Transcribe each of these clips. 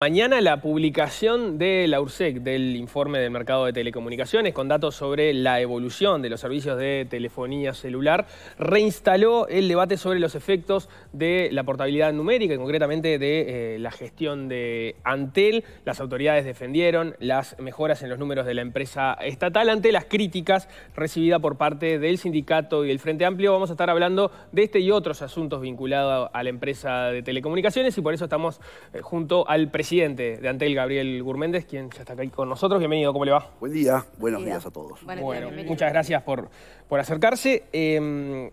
Mañana la publicación de la URSEC, del informe del mercado de telecomunicaciones, con datos sobre la evolución de los servicios de telefonía celular, reinstaló el debate sobre los efectos de la portabilidad numérica y concretamente de eh, la gestión de Antel. Las autoridades defendieron las mejoras en los números de la empresa estatal ante las críticas recibidas por parte del sindicato y del Frente Amplio. Vamos a estar hablando de este y otros asuntos vinculados a la empresa de telecomunicaciones y por eso estamos eh, junto al presidente presidente de Antel, Gabriel Gurméndez, quien ya está aquí con nosotros. Bienvenido, ¿cómo le va? Buen día, buenos días a todos. bueno, muchas gracias por, acercarse. Em,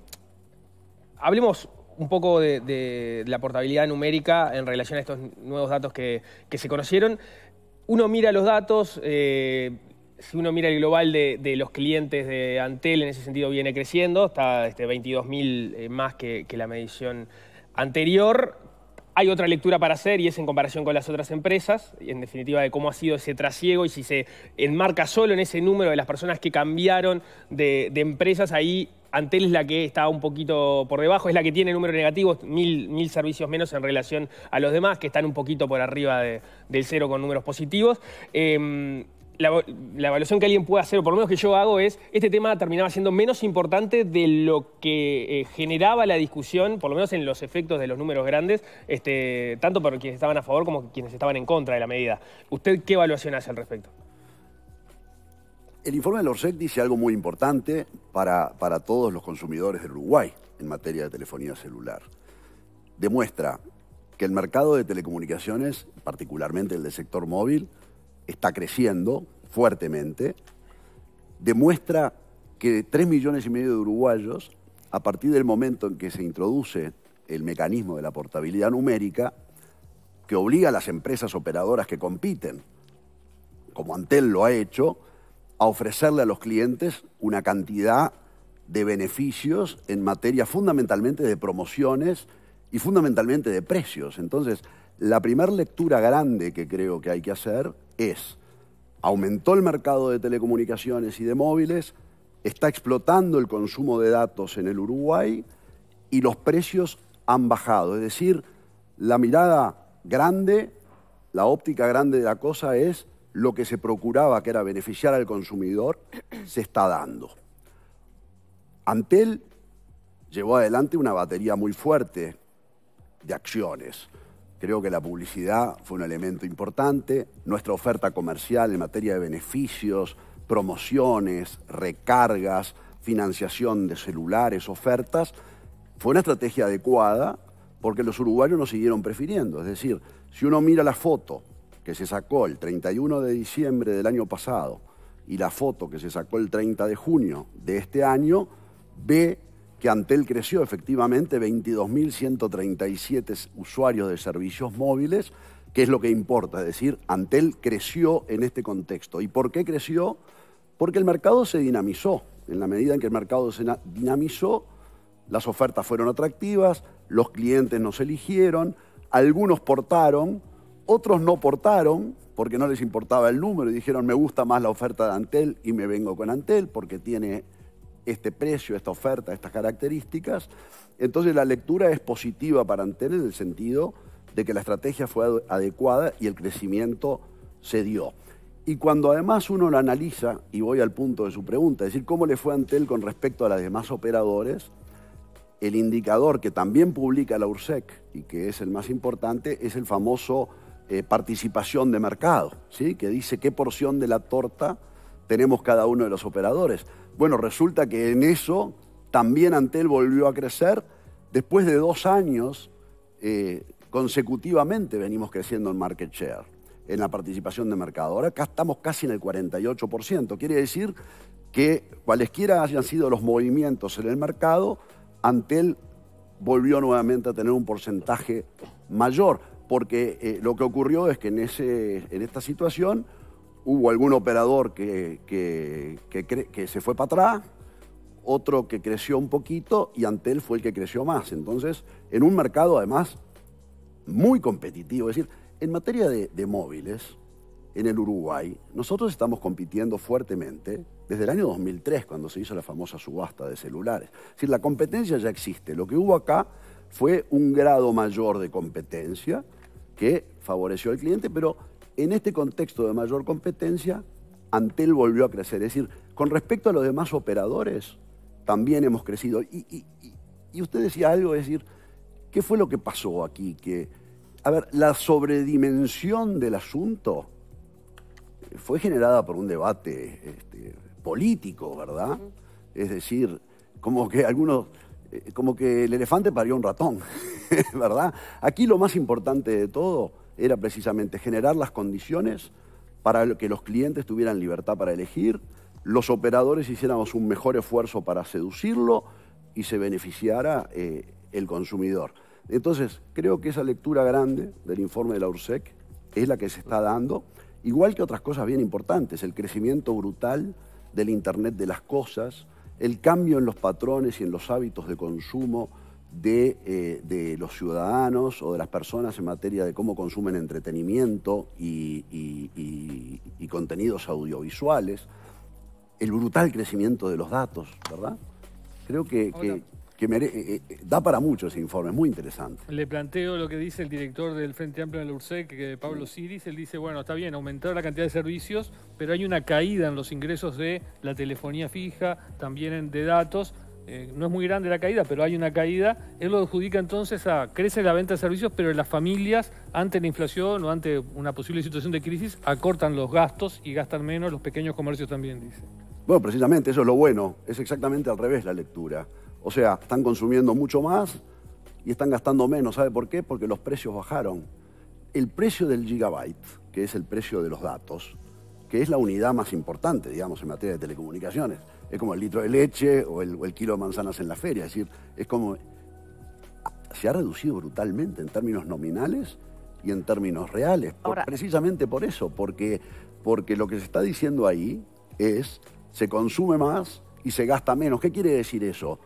hablemos un poco de, la portabilidad numérica en relación a estos nuevos datos que, se conocieron. Uno mira los datos, eh, si uno mira el global de, los clientes de Antel, en ese sentido viene creciendo, está este, 22.000 eh, más que la medición anterior hay otra lectura para hacer y es en comparación con las otras empresas, y en definitiva de cómo ha sido ese trasiego y si se enmarca solo en ese número de las personas que cambiaron de, empresas, ahí Antel es la que está un poquito por debajo, es la que tiene números negativos, mil, mil servicios menos en relación a los demás, que están un poquito por arriba del cero con números positivos. Em, la, evaluación que alguien puede hacer, o por lo menos que yo hago, es este tema terminaba siendo menos importante de lo que eh, generaba la discusión, por lo menos en los efectos de los números grandes, este, tanto para quienes estaban a favor como quienes estaban en contra de la medida. ¿Usted qué evaluación hace al respecto? El informe de Lorsec dice algo muy importante para, para todos los consumidores del Uruguay en materia de telefonía celular. Demuestra que el mercado de telecomunicaciones, particularmente el del sector móvil, está creciendo fuertemente, demuestra que tres millones y medio de uruguayos, a partir del momento en que se introduce el mecanismo de la portabilidad numérica, que obliga a las empresas operadoras que compiten, como Antel lo ha hecho, a ofrecerle a los clientes una cantidad de beneficios en materia fundamentalmente de promociones y fundamentalmente de precios. Entonces, la primer lectura grande que creo que hay que hacer es, aumentó el mercado de telecomunicaciones y de móviles, está explotando el consumo de datos en el Uruguay y los precios han bajado. Es decir, la mirada grande, la óptica grande de la cosa es lo que se procuraba, que era beneficiar al consumidor, se está dando. Antel llevó adelante una batería muy fuerte de acciones. Creo que la publicidad fue un elemento importante, nuestra oferta comercial en materia de beneficios, promociones, recargas, financiación de celulares, ofertas, fue una estrategia adecuada porque los uruguayos nos siguieron prefiriendo. Es decir, si uno mira la foto que se sacó el 31 de diciembre del año pasado y la foto que se sacó el 30 de junio de este año, ve Antel creció efectivamente 22.137 usuarios de servicios móviles, que es lo que importa, es decir, Antel creció en este contexto. ¿Y por qué creció? Porque el mercado se dinamizó. En la medida en que el mercado se dinamizó, las ofertas fueron atractivas, los clientes nos eligieron, algunos portaron, otros no portaron porque no les importaba el número y dijeron me gusta más la oferta de Antel y me vengo con Antel porque tiene este precio, esta oferta, estas características. Entonces la lectura es positiva para Antel en el sentido de que la estrategia fue adecuada y el crecimiento se dio. Y cuando además uno lo analiza, y voy al punto de su pregunta, es decir, cómo le fue a Antel con respecto a las demás operadores, el indicador que también publica la URSEC y que es el más importante es el famoso eh, participación de mercado, ¿sí? que dice qué porción de la torta tenemos cada uno de los operadores. Bueno, resulta que en eso también Antel volvió a crecer. Después de dos años, eh, consecutivamente venimos creciendo en market share, en la participación de mercado. Ahora acá estamos casi en el 48%. Quiere decir que cualesquiera hayan sido los movimientos en el mercado, Antel volvió nuevamente a tener un porcentaje mayor, porque eh, lo que ocurrió es que en, ese, en esta situación hubo algún operador que, que, se fue para atrás, otro que creció un poquito y Antel fue el que creció más. Entonces, en un mercado además muy competitivo. Es decir, en materia de, de móviles, en el Uruguay, nosotros estamos compitiendo fuertemente desde el año 2003, cuando se hizo la famosa subasta de celulares. Es decir, la competencia ya existe. Lo que hubo acá fue un grado mayor de competencia que favoreció al cliente, pero en este contexto de mayor competencia, Antel volvió a crecer. Es decir, con respecto a los demás operadores, también hemos crecido. Y, usted decía algo, es decir, ¿qué fue lo que pasó aquí? Que, a ver, la sobredimensión del asunto fue generada por un debate este, político, ¿verdad? Es decir, como que algunos, eh, como que el elefante parió un ratón, ¿verdad? Aquí lo más importante de todo era precisamente generar las condiciones para que los clientes tuvieran libertad para elegir, los operadores hiciéramos un mejor esfuerzo para seducirlo y se beneficiara eh, el consumidor. Entonces, creo que esa lectura grande del informe de la URSEC es la que se está dando, igual que otras cosas bien importantes, el crecimiento brutal del Internet de las cosas, el cambio en los patrones y en los hábitos de consumo, eh, de, los ciudadanos o de las personas en materia de cómo consumen entretenimiento y, contenidos audiovisuales, el brutal crecimiento de los datos, ¿verdad? Creo que, que, eh, eh, da para mucho ese informe, es muy interesante. Le planteo lo que dice el director del Frente Amplio en la URSEC, que Pablo Siris, él dice, bueno, está bien, aumentar la cantidad de servicios, pero hay una caída en los ingresos de la telefonía fija, también de datos, eh, no es muy grande la caída, pero hay una caída, él lo adjudica entonces a crece la venta de servicios, pero las familias ante la inflación o ante una posible situación de crisis acortan los gastos y gastan menos, los pequeños comercios también, dice. Bueno, precisamente eso es lo bueno, es exactamente al revés la lectura. O sea, están consumiendo mucho más y están gastando menos, ¿sabe por qué? Porque los precios bajaron. El precio del gigabyte, que es el precio de los datos, que es la unidad más importante, digamos, en materia de telecomunicaciones, es como el litro de leche o el, kilo de manzanas en la feria. Es decir, es como. Se ha reducido brutalmente en términos nominales y en términos reales. precisamente por eso, porque, porque lo que se está diciendo ahí es se consume más y se gasta menos. ¿Qué quiere decir eso?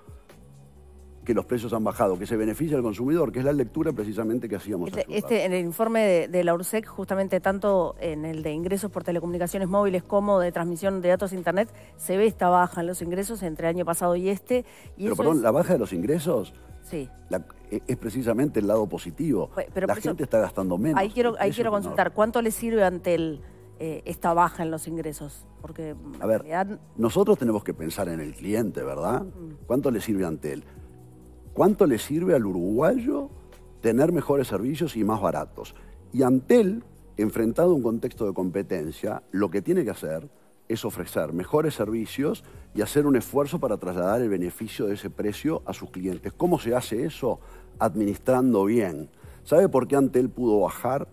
que los precios han bajado, que se beneficia al consumidor, que es la lectura precisamente que hacíamos. Este, este en el informe de, la URSEC, justamente tanto en el de ingresos por telecomunicaciones móviles como de transmisión de datos a Internet, se ve esta baja en los ingresos entre el año pasado y este. Y Pero perdón, la baja de los ingresos Sí. E, es precisamente el lado positivo. Pues, la gente está gastando menos. Ahí quiero, e, consultar, ¿cuánto le sirve ante él eh, esta baja en los ingresos? Porque A nosotros tenemos que pensar en el cliente, ¿verdad? Mm. ¿Cuánto le sirve ante él? ¿Cuánto le sirve al uruguayo tener mejores servicios y más baratos? Y Antel, enfrentado a un contexto de competencia, lo que tiene que hacer es ofrecer mejores servicios y hacer un esfuerzo para trasladar el beneficio de ese precio a sus clientes. ¿Cómo se hace eso? Administrando bien. ¿Sabe por qué Antel pudo bajar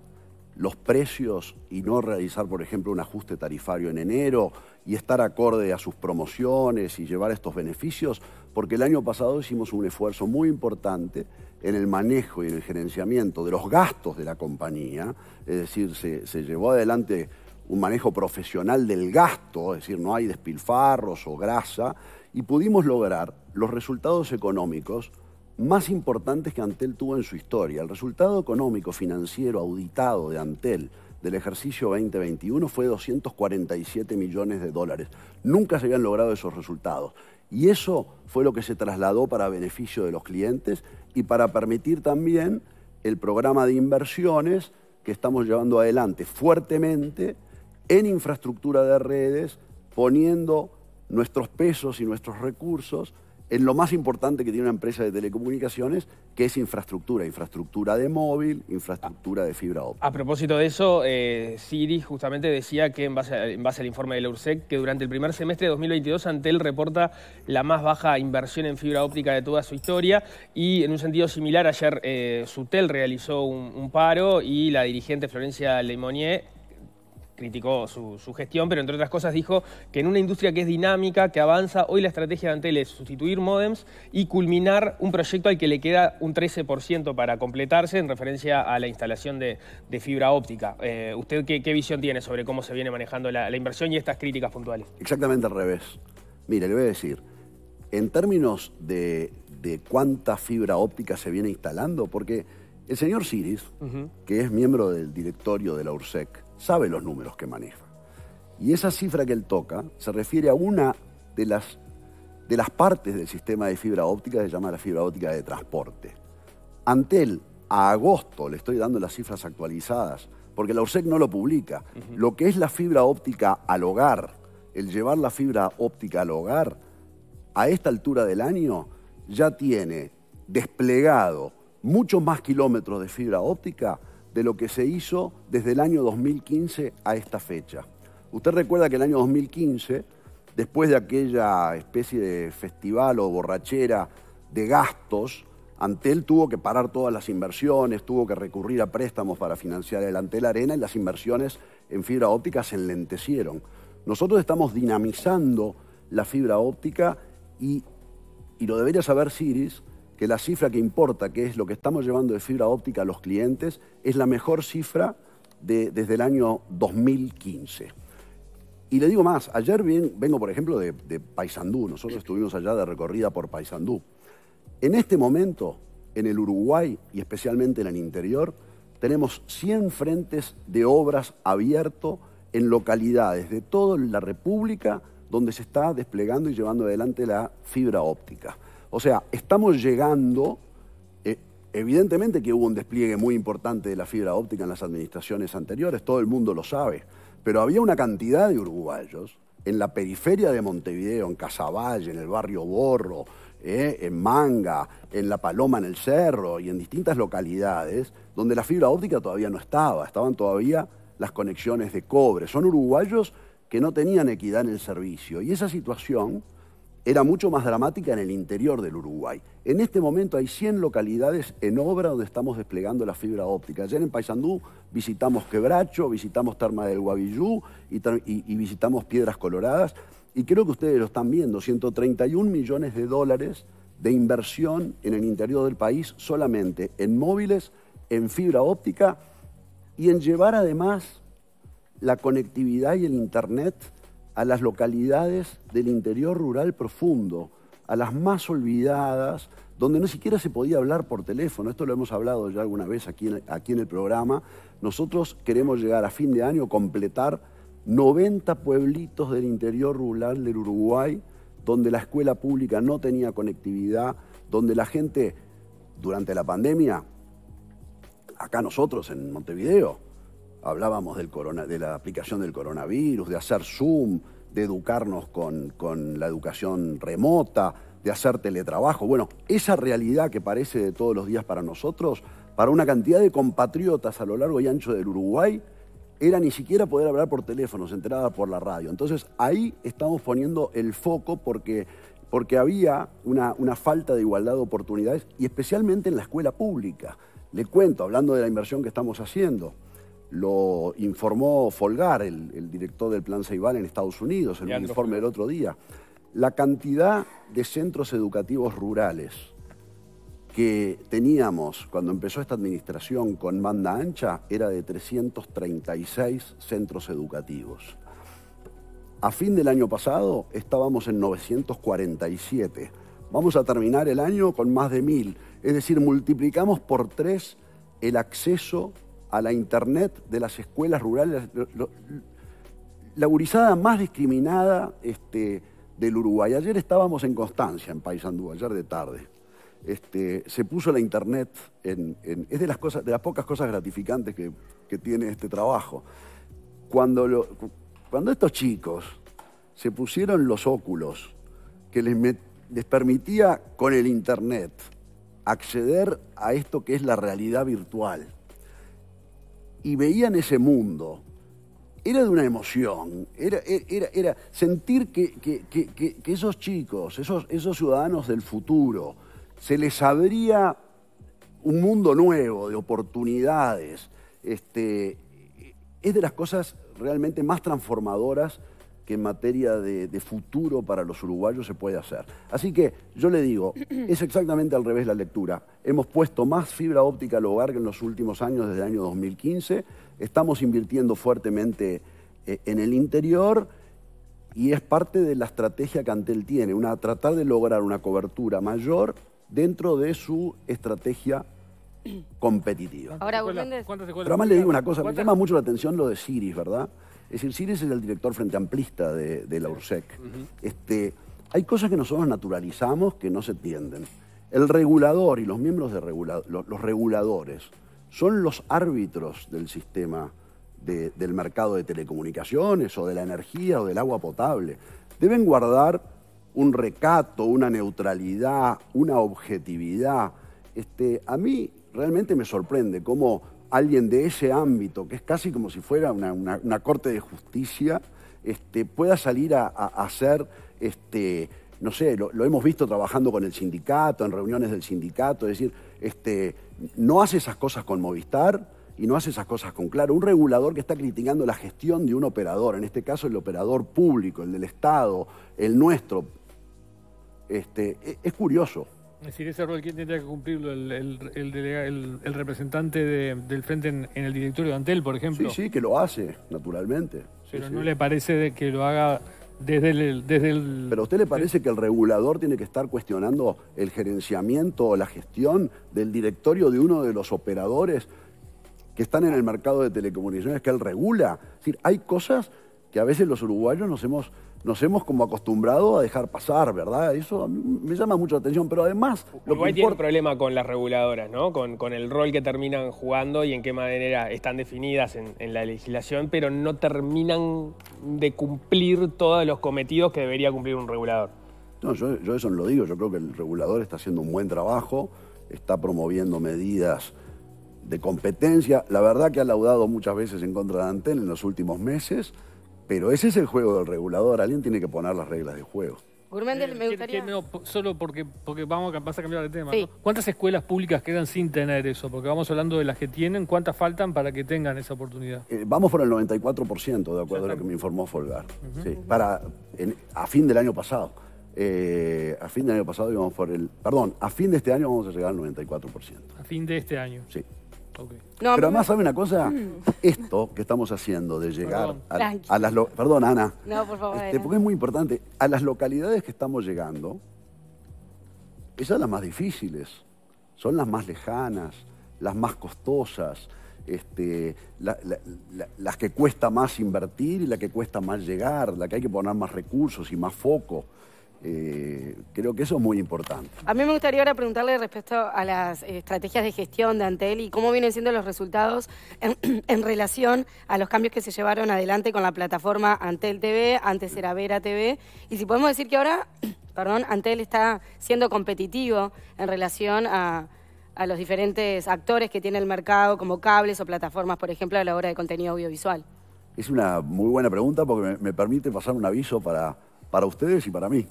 los precios y no realizar, por ejemplo, un ajuste tarifario en enero y estar acorde a sus promociones y llevar estos beneficios? porque el año pasado hicimos un esfuerzo muy importante en el manejo y en el gerenciamiento de los gastos de la compañía, es decir, se, se llevó adelante un manejo profesional del gasto, es decir, no hay despilfarros o grasa, y pudimos lograr los resultados económicos más importantes que Antel tuvo en su historia. El resultado económico, financiero, auditado de Antel del ejercicio 2021 fue 247 millones de dólares. Nunca se habían logrado esos resultados. Y eso fue lo que se trasladó para beneficio de los clientes y para permitir también el programa de inversiones que estamos llevando adelante fuertemente en infraestructura de redes, poniendo nuestros pesos y nuestros recursos en lo más importante que tiene una empresa de telecomunicaciones, que es infraestructura, infraestructura de móvil, infraestructura de fibra óptica. A propósito de eso, eh, Siri justamente decía que en base, al informe de la URSEC, que durante el primer semestre de 2022 Antel reporta la más baja inversión en fibra óptica de toda su historia y en un sentido similar ayer eh, Sutel realizó un, paro y la dirigente Florencia Monnier criticó su, gestión, pero entre otras cosas dijo que en una industria que es dinámica, que avanza, hoy la estrategia de Antel es sustituir modems y culminar un proyecto al que le queda un 13% para completarse en referencia a la instalación de, fibra óptica. Eh, ¿Usted qué, visión tiene sobre cómo se viene manejando la, inversión y estas críticas puntuales? Exactamente al revés. Mire, le voy a decir, en términos de, cuánta fibra óptica se viene instalando, porque el señor Siris, que es miembro del directorio de la URSEC, sabe los números que maneja. Y esa cifra que él toca se refiere a una de las, de las partes del sistema de fibra óptica se llama la fibra óptica de transporte. Antel, a agosto, le estoy dando las cifras actualizadas, porque la URSEC no lo publica. Lo que es la fibra óptica al hogar, el llevar la fibra óptica al hogar, a esta altura del año ya tiene desplegado muchos más kilómetros de fibra óptica de lo que se hizo desde el año 2015 a esta fecha. Usted recuerda que el año 2015, después de aquella especie de festival o borrachera de gastos, Antel tuvo que parar todas las inversiones, tuvo que recurrir a préstamos para financiar el Antel Arena y las inversiones en fibra óptica se enlentecieron. Nosotros estamos dinamizando la fibra óptica y, y lo debería saber Ciris, que la cifra que importa, que es lo que estamos llevando de fibra óptica a los clientes, es la mejor cifra de, desde el año 2015. Y le digo más, ayer bien, vengo, por ejemplo, de, de Paysandú, nosotros estuvimos allá de recorrida por Paysandú. En este momento, en el Uruguay y especialmente en el interior, tenemos 100 frentes de obras abiertos en localidades de toda la República donde se está desplegando y llevando adelante la fibra óptica. O sea, estamos llegando, eh, evidentemente que hubo un despliegue muy importante de la fibra óptica en las administraciones anteriores, todo el mundo lo sabe, pero había una cantidad de uruguayos en la periferia de Montevideo, en Casaballe, en el barrio Borro, eh, en Manga, en La Paloma, en el Cerro y en distintas localidades, donde la fibra óptica todavía no estaba, estaban todavía las conexiones de cobre. Son uruguayos que no tenían equidad en el servicio. Y esa situación era mucho más dramática en el interior del Uruguay. En este momento hay 100 localidades en obra donde estamos desplegando la fibra óptica. Ayer en Paysandú visitamos Quebracho, visitamos Terma del Guavillú y, visitamos Piedras Coloradas. Y creo que ustedes lo están viendo, 131 millones de dólares de inversión en el interior del país solamente en móviles, en fibra óptica y en llevar además la conectividad y el Internet a las localidades del interior rural profundo, a las más olvidadas, donde no siquiera se podía hablar por teléfono. Esto lo hemos hablado ya alguna vez aquí en, aquí en el programa. Nosotros queremos llegar a fin de año, completar 90 pueblitos del interior rural del Uruguay, donde la escuela pública no tenía conectividad, donde la gente durante la pandemia, acá nosotros en Montevideo, Hablábamos de la aplicación del coronavirus, de hacer Zoom, de educarnos con, la educación remota, de hacer teletrabajo. Bueno, esa realidad que parece de todos los días para nosotros, para una cantidad de compatriotas a lo largo y ancho del Uruguay, era ni siquiera poder hablar por teléfono, se enteraba por la radio. Entonces ahí estamos poniendo el foco porque, había una, falta de igualdad de oportunidades y especialmente en la escuela pública. Le cuento, hablando de la inversión que estamos haciendo, lo informó Folgar, el, director del Plan Ceibal en Estados Unidos, en un informe del otro día. La cantidad de centros educativos rurales que teníamos cuando empezó esta administración con banda ancha era de 336 centros educativos. A fin del año pasado estábamos en 947. Vamos a terminar el año con más de 1000. Es decir, multiplicamos por tres el acceso a la internet de las escuelas rurales, la gurizada más discriminada este, del Uruguay. Ayer estábamos en Constancia, en Paysandú, ayer de tarde. Este, se puso la internet en, es de las cosas de las pocas cosas gratificantes que, tiene este trabajo cuando, cuando estos chicos se pusieron los óculos que les permitía con el internet acceder a esto que es la realidad virtual y veían ese mundo, era de una emoción, era, e, era, sentir que, esos chicos, esos, esos ciudadanos del futuro, se les abría un mundo nuevo de oportunidades. Este, es de las cosas realmente más transformadoras que en materia de, futuro para los uruguayos se puede hacer. Así que yo le digo, es exactamente al revés la lectura. Hemos puesto más fibra óptica al hogar que en los últimos años, desde el año 2015. Estamos invirtiendo fuertemente eh, en el interior y es parte de la estrategia que Antel tiene, una, tratar de lograr una cobertura mayor dentro de su estrategia competitiva. Ahora, Pero además le digo una cosa, me llama mucho la atención lo de Siris, ¿verdad? Es decir, Cires es el director frente amplista de, la URSEC. este, hay cosas que nosotros naturalizamos que no se tienden. El regulador y los miembros de los, reguladores son los árbitros del sistema del mercado de telecomunicaciones o de la energía o del agua potable. Deben guardar un recato, una neutralidad, una objetividad. Este, a mí realmente me sorprende cómo alguien de ese ámbito, que es casi como si fuera una, corte de justicia, este, pueda salir a, hacer, este, no sé, lo, hemos visto trabajando con el sindicato, en reuniones del sindicato, es decir, este, no hace esas cosas con Movistar y no hace esas cosas con Claro. Un regulador que está criticando la gestión de un operador, en este caso el operador público, el del Estado, el nuestro, este, e, es curioso. Es decir, ese rol, ¿quién tendría que cumplirlo? ¿El, el, representante del Frente en, el directorio de Antel, por ejemplo? Sí, sí, que lo hace, naturalmente. Pero no le parece que lo haga desde el, desde el... Pero a usted le parece que el regulador tiene que estar cuestionando el gerenciamiento o la gestión del directorio de uno de los operadores que están en el mercado de telecomunicaciones que él regula. Es decir, hay cosas que a veces los uruguayos nos hemos nos hemos como acostumbrado a dejar pasar, ¿verdad? Eso me llama mucho la atención, pero además... Lo Uruguay que un problema con las reguladoras, ¿no? Con, el rol que terminan jugando y en qué manera están definidas en, la legislación, pero no terminan de cumplir todos los cometidos que debería cumplir un regulador. No, yo, yo eso no lo digo, yo creo que el regulador está haciendo un buen trabajo, está promoviendo medidas de competencia, la verdad que ha laudado muchas veces en contra de Antel en los últimos meses, pero ese es el juego del regulador. Alguien tiene que poner las reglas de juego. Gurmendel, eh, me gustaría... solo porque, porque vamos a, a cambiar de tema. ¿Cuántas escuelas públicas quedan sin tener eso? Porque vamos hablando de las que tienen. ¿Cuántas faltan para que tengan esa oportunidad? Eh, vamos por el 94%, de acuerdo a lo que me informó Folgar. para, a fin del año pasado. Eh, a fin del año pasado íbamos por el... Perdón, a fin de este año vamos a llegar al 94%. A fin de este año. Sí. Pero además, ¿sabe una cosa? Mm. Esto que estamos haciendo de llegar a, las... Perdón, Ana. Este, es muy importante. A las localidades que estamos llegando, esas son las más difíciles, son las más lejanas, las más costosas, este, las que cuesta más invertir y la que cuesta más llegar, la que hay que poner más recursos y más foco. Eh, creo que eso es muy importante. A mí me gustaría ahora preguntarle respecto a las eh, estrategias de gestión de Antel y cómo vienen siendo los resultados en, relación a los cambios que se llevaron adelante con la plataforma Antel TV, antes era Vera TV, y si podemos decir que ahora, perdón, Antel está siendo competitivo en relación a, los diferentes actores que tiene el mercado, como cables o plataformas, por ejemplo, a la hora de contenido audiovisual. Es una muy buena pregunta porque me permite pasar un aviso para para ustedes y para mí.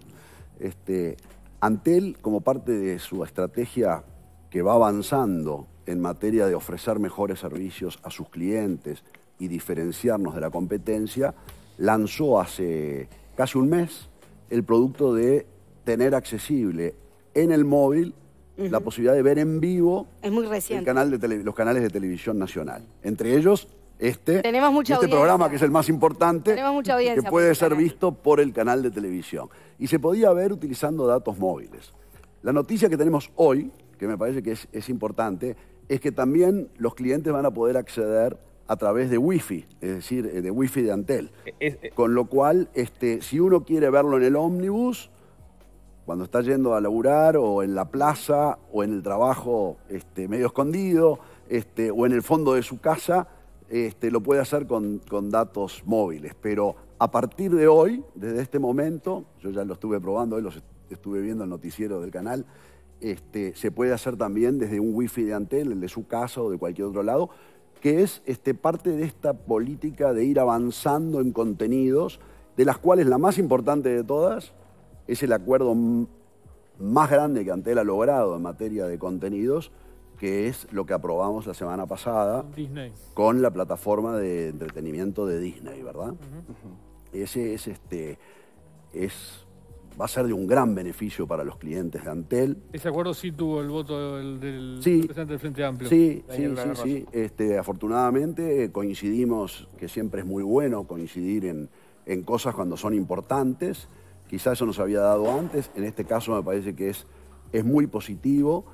Este, Antel, como parte de su estrategia que va avanzando en materia de ofrecer mejores servicios a sus clientes y diferenciarnos de la competencia, lanzó hace casi un mes el producto de tener accesible en el móvil la posibilidad de ver en vivo el canal de los canales de televisión nacional. Entre ellos, este, Tenemos este programa, que es el más importante, que puede ser visto por el canal de televisión. Y se podía ver utilizando datos móviles. La noticia que tenemos hoy, que me parece que es, importante, es que también los clientes van a poder acceder a través de Wi-Fi, es decir, eh, de Wi-Fi de Antel. Eh, eh, Con lo cual, este, si uno quiere verlo en el ómnibus, cuando está yendo a laburar o en la plaza o en el trabajo este, medio escondido este, o en el fondo de su casa, este, lo puede hacer con, datos móviles, pero a partir de hoy, desde este momento, yo ya lo estuve probando, hoy los estuve viendo el noticiero del canal, este, se puede hacer también desde un wifi de Antel, el de su casa o de cualquier otro lado, que es este, parte de esta política de ir avanzando en contenidos, de las cuales la más importante de todas es el acuerdo más grande que Antel ha logrado en materia de contenidos, que es lo que aprobamos la semana pasada con la plataforma de entretenimiento de Disney, ¿verdad? Ese es este es va a ser de un gran beneficio para los clientes de Antel. Ese acuerdo sí tuvo el voto del, presidente del Frente Amplio. Sí, sí, sí, sí. Este, afortunadamente eh, coincidimos, que siempre es muy bueno coincidir en, cosas cuando son importantes. Quizás eso nos había dado antes, en este caso me parece que es, es muy positivo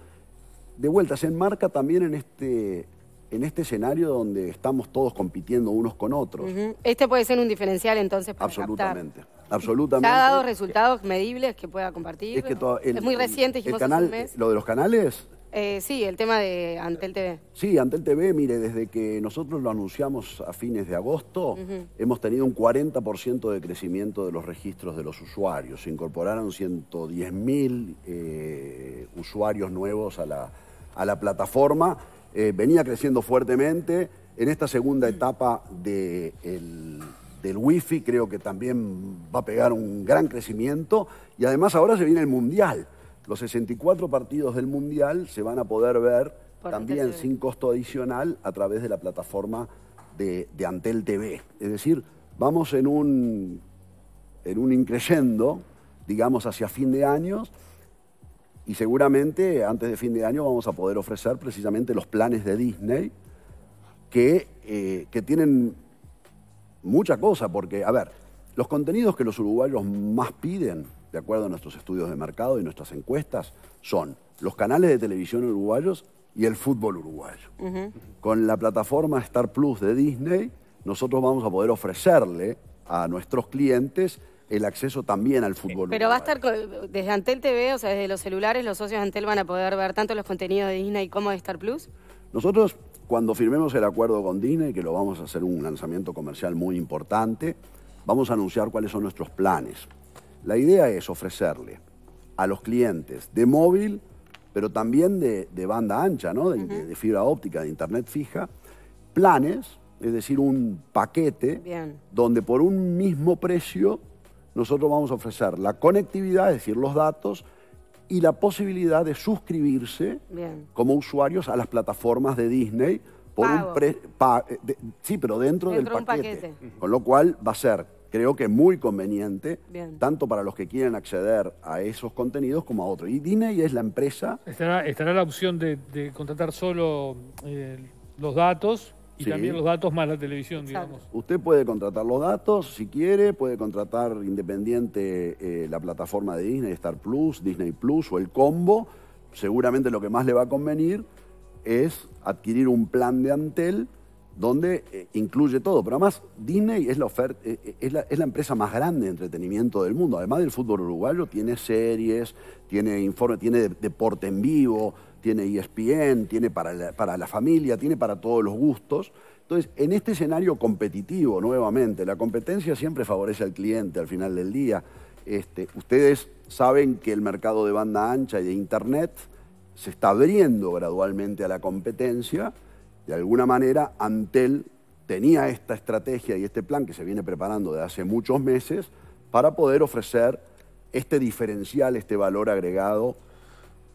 de vuelta, se enmarca también en este, en este escenario donde estamos todos compitiendo unos con otros. Este puede ser un diferencial entonces para Absolutamente. Captar. Absolutamente. ¿Se ha dado resultados medibles que pueda compartir? Es, que es muy reciente, el, canal, mes. ¿Lo de los canales? Eh, sí, el tema de Antel TV. Sí, Antel TV, mire, desde que nosotros lo anunciamos a fines de agosto, hemos tenido un 40% de crecimiento de los registros de los usuarios. Se incorporaron 110.000 eh, usuarios nuevos a la, a la plataforma. Eh, venía creciendo fuertemente. En esta segunda etapa del wifi creo que también va a pegar un gran crecimiento. Y además ahora se viene el Mundial. Los 64 partidos del Mundial se van a poder ver también sin costo adicional a través de la plataforma de, de Antel TV. Es decir, vamos en un, en un increyendo, digamos, hacia fin de años y seguramente antes de fin de año vamos a poder ofrecer precisamente los planes de Disney que, eh, que tienen mucha cosa, porque, a ver, los contenidos que los uruguayos más piden, de acuerdo a nuestros estudios de mercado y nuestras encuestas, son los canales de televisión uruguayos y el fútbol uruguayo. Con la plataforma Star Plus de Disney, nosotros vamos a poder ofrecerle a nuestros clientes el acceso también al fútbol. Pero va a estar desde Antel TV, o sea, desde los celulares, los socios de Antel van a poder ver tanto los contenidos de Disney como de Star Plus. Nosotros, cuando firmemos el acuerdo con ...y que lo vamos a hacer un lanzamiento comercial muy importante, vamos a anunciar cuáles son nuestros planes. La idea es ofrecerle a los clientes de móvil, pero también de, banda ancha, ¿no? de, fibra óptica, de internet fija, planes es decir, un paquete donde por un mismo precio nosotros vamos a ofrecer la conectividad, es decir, los datos, y la posibilidad de suscribirse como usuarios a las plataformas de Disney por eh, sí, pero dentro, del paquete. Con lo cual va a ser, creo que muy conveniente, tanto para los que quieren acceder a esos contenidos como a otros. Y Disney es la empresa. Estará, estará la opción de, contratar solo eh, los datos y también los datos más la televisión, digamos. Usted puede contratar los datos si quiere, puede contratar independiente eh, la plataforma de Disney, Star Plus, Disney Plus o el combo. Seguramente lo que más le va a convenir es adquirir un plan de Antel donde eh, incluye todo. Pero además, Disney es la, oferta, eh, es, la, empresa más grande de entretenimiento del mundo. Además del fútbol uruguayo, tiene series, tiene informe, tiene deporte en vivo tiene ESPN, tiene para la, para la familia, tiene para todos los gustos. Entonces, en este escenario competitivo, nuevamente, la competencia siempre favorece al cliente al final del día. Este, ustedes saben que el mercado de banda ancha y de Internet se está abriendo gradualmente a la competencia. De alguna manera, Antel tenía esta estrategia y este plan que se viene preparando de hace muchos meses para poder ofrecer este diferencial, este valor agregado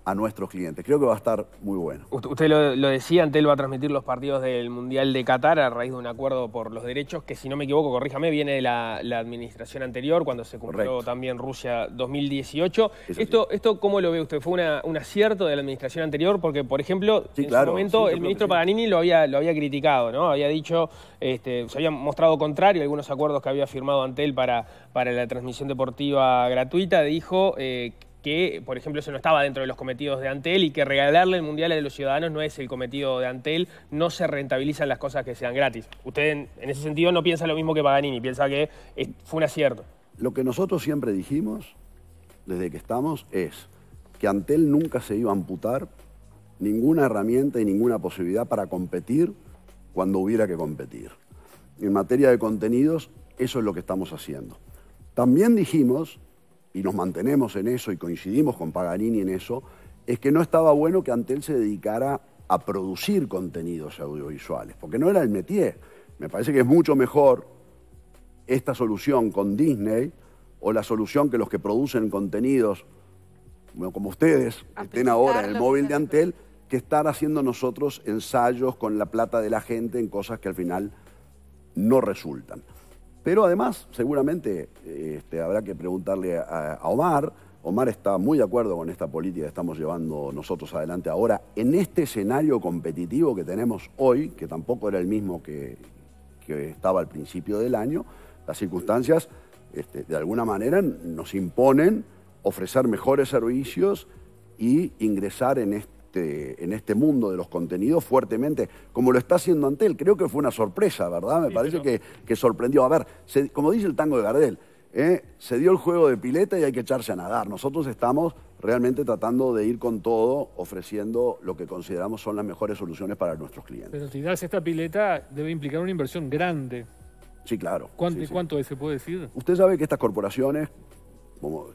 a nuestros clientes. Creo que va a estar muy bueno. Usted lo, decía, Antel va a transmitir los partidos del Mundial de Qatar a raíz de un acuerdo por los derechos, que si no me equivoco, corríjame, viene de la, administración anterior, cuando se cumplió también Rusia 2018. esto, ¿Esto cómo lo ve usted? ¿Fue un acierto de la administración anterior? Porque, por ejemplo, en ese momento el ministro Paganini lo había, lo había criticado, ¿no? Había dicho, este, se había mostrado contrario a algunos acuerdos que había firmado Antel para, para la transmisión deportiva gratuita, dijo... Eh, que, por ejemplo, eso no estaba dentro de los cometidos de Antel y que regalarle el Mundial a los ciudadanos no es el cometido de Antel, no se rentabilizan las cosas que sean gratis. Usted en, ese sentido no piensa lo mismo que Paganini, piensa que fue un acierto. Lo que nosotros siempre dijimos, desde que estamos, es que Antel nunca se iba a amputar ninguna herramienta y ninguna posibilidad para competir cuando hubiera que competir. En materia de contenidos, eso es lo que estamos haciendo. También dijimos y nos mantenemos en eso y coincidimos con Paganini en eso, es que no estaba bueno que Antel se dedicara a producir contenidos audiovisuales, porque no era el métier. Me parece que es mucho mejor esta solución con Disney o la solución que los que producen contenidos como ustedes estén ahora en el móvil de Antel, que estar haciendo nosotros ensayos con la plata de la gente en cosas que al final no resultan. Pero además, seguramente este, habrá que preguntarle a, Omar. Omar está muy de acuerdo con esta política que estamos llevando nosotros adelante ahora, en este escenario competitivo que tenemos hoy, que tampoco era el mismo que, estaba al principio del año, las circunstancias este, de alguna manera nos imponen ofrecer mejores servicios y ingresar en este este, en este mundo de los contenidos fuertemente, como lo está haciendo Antel. Creo que fue una sorpresa, ¿verdad? Me parece que, sorprendió. A ver, como dice el tango de Gardel, ¿eh? se dio el juego de pileta y hay que echarse a nadar. Nosotros estamos realmente tratando de ir con todo, ofreciendo lo que consideramos son las mejores soluciones para nuestros clientes. Pero si das esta pileta debe implicar una inversión grande. Sí, claro. ¿Cuánto, ¿cuánto se puede decir? Usted sabe que estas corporaciones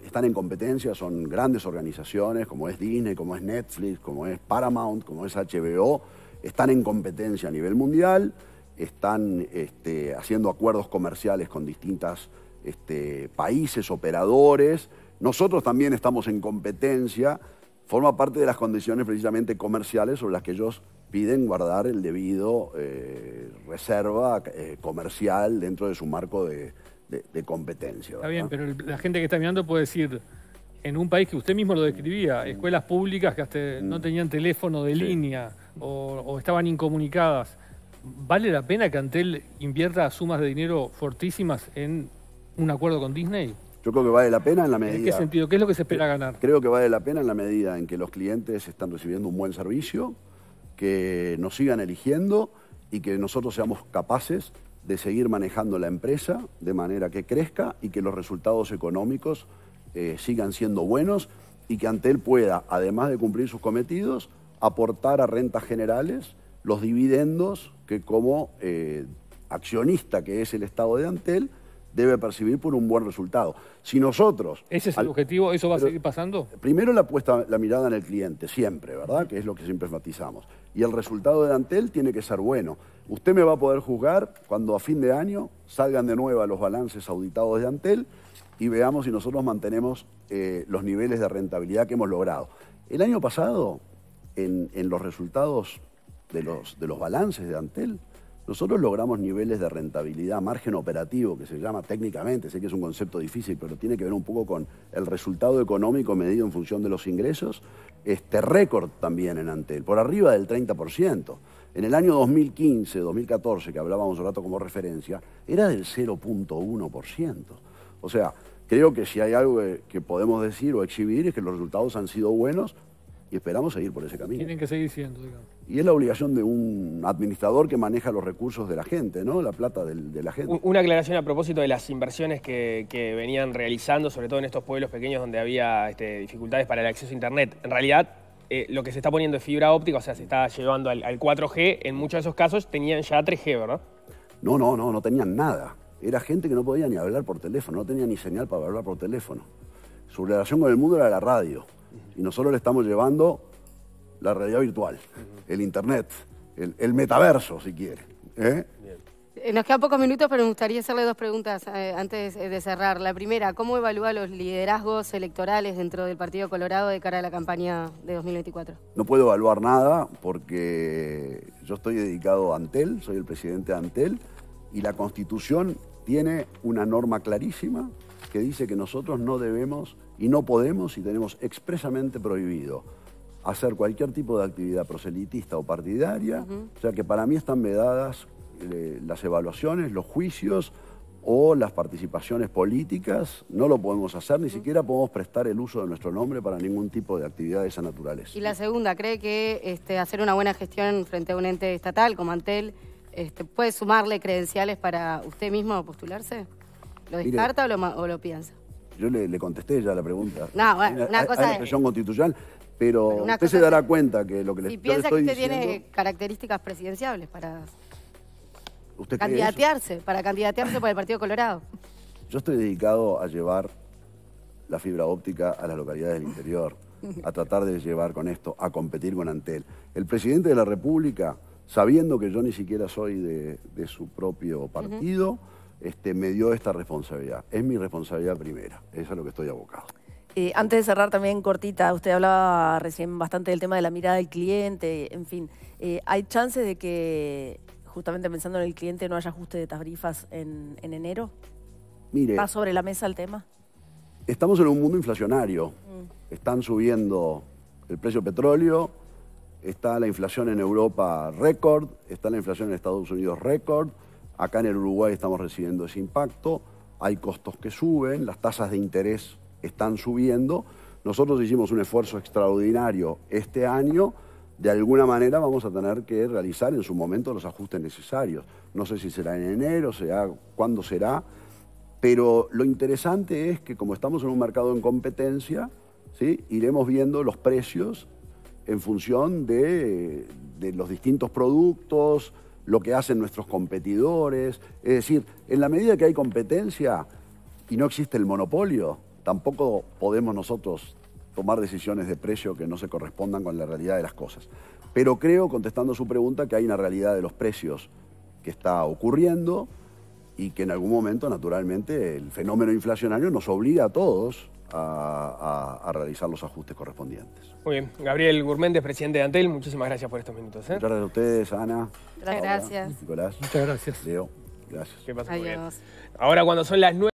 están en competencia, son grandes organizaciones como es Disney, como es Netflix, como es Paramount, como es HBO, están en competencia a nivel mundial, están este, haciendo acuerdos comerciales con distintos este, países, operadores. Nosotros también estamos en competencia, forma parte de las condiciones precisamente comerciales sobre las que ellos piden guardar el debido eh, reserva eh, comercial dentro de su marco de, de, competencia. Está bien, pero la gente que está mirando puede decir, en un país que usted mismo lo describía, escuelas públicas que hasta no mm. tenían teléfono de línea o, o, estaban incomunicadas, ¿vale la pena que Antel invierta sumas de dinero fortísimas en un acuerdo con Disney? Yo creo que vale la pena en la medida... ¿En qué sentido? ¿Qué es lo que se espera ganar? Creo que vale la pena en la medida en que los clientes están recibiendo un buen servicio, que nos sigan eligiendo y que nosotros seamos capaces de seguir manejando la empresa de manera que crezca y que los resultados económicos eh, sigan siendo buenos y que Antel pueda, además de cumplir sus cometidos, aportar a rentas generales los dividendos que como eh, accionista que es el Estado de Antel debe percibir por un buen resultado. Si nosotros... ¿Ese es el objetivo? ¿Eso va a seguir pasando? Primero la puesta la mirada en el cliente, siempre, ¿verdad? Que es lo que siempre enfatizamos y el resultado de Antel tiene que ser bueno. Usted me va a poder juzgar cuando a fin de año salgan de nuevo los balances auditados de Antel y veamos si nosotros mantenemos eh, los niveles de rentabilidad que hemos logrado. El año pasado, en, los resultados de los, de los balances de Antel, nosotros logramos niveles de rentabilidad, margen operativo, que se llama técnicamente, sé que es un concepto difícil, pero tiene que ver un poco con el resultado económico medido en función de los ingresos, este récord también en Antel, por arriba del 30%. En el año 2015, 2014, que hablábamos un rato como referencia, era del 0.1%. O sea, creo que si hay algo que podemos decir o exhibir es que los resultados han sido buenos y esperamos seguir por ese camino. Tienen que seguir siendo, digamos. Y es la obligación de un administrador que maneja los recursos de la gente, ¿no? La plata de la gente. Una aclaración a propósito de las inversiones que, venían realizando, sobre todo en estos pueblos pequeños donde había este, dificultades para el acceso a Internet. En realidad, eh, lo que se está poniendo es fibra óptica, o sea, se está llevando al 4G. En muchos de esos casos tenían ya 3G, ¿verdad? No, no, no, no tenían nada. Era gente que no podía ni hablar por teléfono, no tenía ni señal para hablar por teléfono. Su relación con el mundo era la radio. Y nosotros le estamos llevando la realidad virtual, el Internet, el, metaverso, si quiere. ¿eh? Eh, nos quedan pocos minutos, pero me gustaría hacerle dos preguntas eh, antes de cerrar. La primera, ¿cómo evalúa los liderazgos electorales dentro del Partido Colorado de cara a la campaña de 2024? No puedo evaluar nada porque yo estoy dedicado a Antel, soy el presidente de Antel, y la Constitución tiene una norma clarísima que dice que nosotros no debemos y no podemos y tenemos expresamente prohibido hacer cualquier tipo de actividad proselitista o partidaria, o sea que para mí están vedadas eh, las evaluaciones, los juicios o las participaciones políticas, no lo podemos hacer, ni siquiera podemos prestar el uso de nuestro nombre para ningún tipo de actividad de esa naturaleza. Y la segunda, ¿cree que este, hacer una buena gestión frente a un ente estatal como Antel este, puede sumarle credenciales para usted mismo postularse? ¿Lo descarta o, lo, piensa? Yo le, contesté ya la pregunta. No, una cosa hay constitucional, pero usted se dará cuenta que lo que le estoy diciendo... Y piensa que usted tiene características presidenciables para... ¿Usted candidatearse, para candidatearse por el Partido Colorado. Yo estoy dedicado a llevar la fibra óptica a las localidades del interior, a tratar de llevar con esto, a competir con Antel. El presidente de la República, sabiendo que yo ni siquiera soy de, su propio partido, este, me dio esta responsabilidad. Es mi responsabilidad primera, eso es a lo que estoy abocado. Eh, antes de cerrar también cortita, usted hablaba recién bastante del tema de la mirada del cliente, en fin, eh, ¿hay chances de que justamente pensando en el cliente no haya ajuste de tarifas en, enero? Mire, sobre la mesa el tema? Estamos en un mundo inflacionario. Mm. Están subiendo el precio del petróleo, está la inflación en Europa récord, está la inflación en Estados Unidos récord. Acá en el Uruguay estamos recibiendo ese impacto, hay costos que suben, las tasas de interés están subiendo. Nosotros hicimos un esfuerzo extraordinario este año, de alguna manera vamos a tener que realizar en su momento los ajustes necesarios. No sé si será en enero, será cuándo será, pero lo interesante es que como estamos en un mercado en competencia, ¿sí? iremos viendo los precios en función de los distintos productos, lo que hacen nuestros competidores. Es decir, en la medida que hay competencia y no existe el monopolio, tampoco podemos nosotros tomar decisiones de precio que no se correspondan con la realidad de las cosas. Pero creo, contestando su pregunta, que hay una realidad de los precios que está ocurriendo y que en algún momento, naturalmente, el fenómeno inflacionario nos obliga a todos a, realizar los ajustes correspondientes. Muy bien. Gabriel Gurméndez, presidente de Antel, muchísimas gracias por estos minutos. ¿eh? Muchas gracias a ustedes, Ana. Muchas gracias. Nicolás. Muchas gracias. Leo, gracias. Adiós. Ahora cuando son las nueve...